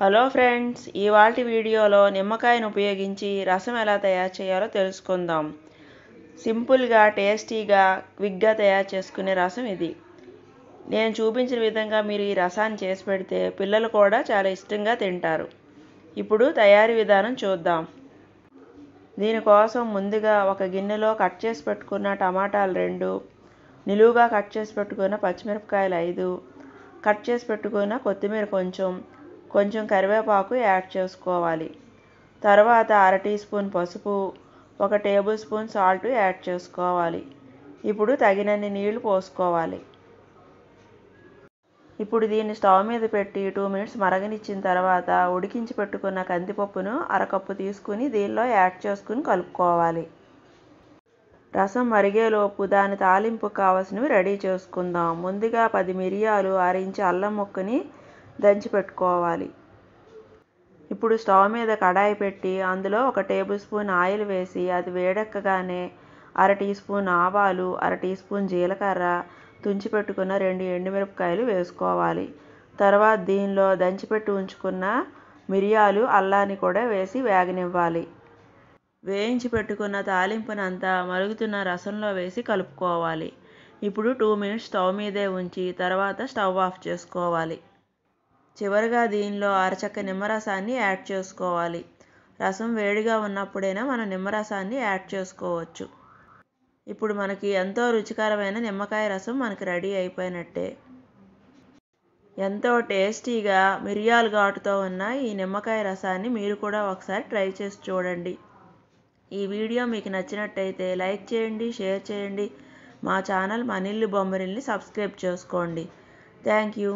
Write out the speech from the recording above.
hello friends ఇవాళ వీడియోలో నిమ్మకాయను ఉపయోగించి రసం ఎలా తయారు చేయాలో తెలుసుకుందాం సింపుల్గా టేస్టీగా క్విక్గా తయారు చేసుకునే రసం ఇది నేను చూపించిన విధంగా మీరు ఈ రసాన్ని చేసి పెడితే పిల్లలు కూడా చాలా ఇష్టంగా తింటారు ఇప్పుడు తయారీ విధానం చూద్దాం దీనికోసం ముందుగా ఒక గిన్నెలో కట్ చేసి పెట్టుకున్న టమాటాలు రెండు నిలువుగా కట్ చేసి పెట్టుకున్న పచ్చిమిరపకాయలు ఐదు కట్ చేసి పెట్టుకున్న కొత్తిమీర కొంచెం కొంచెం కరివేపాకు యాడ్ చేసుకోవాలి తర్వాత అర టీ స్పూన్ పసుపు ఒక టేబుల్ స్పూన్ సాల్ట్ యాడ్ చేసుకోవాలి ఇప్పుడు తగినన్ని నీళ్లు పోసుకోవాలి ఇప్పుడు దీన్ని స్టవ్ మీద పెట్టి టూ మినిట్స్ మరగనిచ్చిన తర్వాత ఉడికించి పెట్టుకున్న కందిపప్పును అరకప్పు తీసుకుని దీనిలో యాడ్ చేసుకుని కలుపుకోవాలి రసం మరిగేలోపు దాని తాలింపు కావలసినవి రెడీ చేసుకుందాం ముందుగా పది మిరియాలు అరించి అల్లం ముక్కని దంచి పెట్టుకోవాలి ఇప్పుడు స్టవ్ మీద కడాయి పెట్టి అందులో ఒక టేబుల్ స్పూన్ ఆయిల్ వేసి అది వేడెక్కగానే అర టీ స్పూన్ ఆవాలు అర టీ స్పూన్ జీలకర్ర తుంచి పెట్టుకున్న రెండు ఎండుమిరపకాయలు వేసుకోవాలి తర్వాత దీనిలో దంచిపెట్టి ఉంచుకున్న మిరియాలు అల్లాన్ని కూడా వేసి వేగనివ్వాలి వేయించి పెట్టుకున్న తాలింపునంతా మరుగుతున్న రసంలో వేసి కలుపుకోవాలి ఇప్పుడు టూ మినిట్స్ స్టవ్ మీదే ఉంచి తర్వాత స్టవ్ ఆఫ్ చేసుకోవాలి చివరగా దీనిలో అరచక్క నిమ్మరసాన్ని యాడ్ చేసుకోవాలి రసం వేడిగా ఉన్నప్పుడైనా మనం నిమ్మరసాన్ని యాడ్ చేసుకోవచ్చు ఇప్పుడు మనకి ఎంతో రుచికరమైన నిమ్మకాయ రసం మనకి రెడీ అయిపోయినట్టే ఎంతో టేస్టీగా మిరియాలు ఘాటుతో ఉన్న ఈ నిమ్మకాయ రసాన్ని మీరు కూడా ఒకసారి ట్రై చేసి చూడండి ఈ వీడియో మీకు నచ్చినట్టయితే లైక్ చేయండి షేర్ చేయండి మా ఛానల్ మనిల్లు బొమ్మరిల్ని సబ్స్క్రైబ్ చేసుకోండి థ్యాంక్ యూ